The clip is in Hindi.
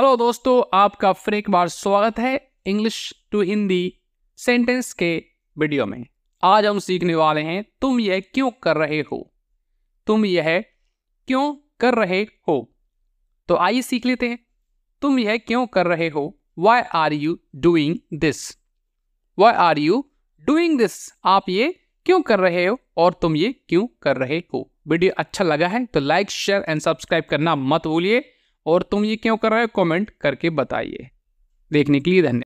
हेलो दोस्तों आपका फिर एक बार स्वागत है इंग्लिश टू हिंदी सेंटेंस के वीडियो में आज हम सीखने वाले हैं तुम यह क्यों कर रहे हो तुम यह क्यों कर रहे हो तो आइए सीख लेते हैं तुम यह क्यों कर रहे हो why are you doing this why are you doing this आप ये क्यों कर रहे हो और तुम ये क्यों कर रहे हो वीडियो अच्छा लगा है तो लाइक शेयर एंड सब्सक्राइब करना मत भूलिए और तुम ये क्यों कर रहे हो कमेंट करके बताइए देखने के लिए धन्यवाद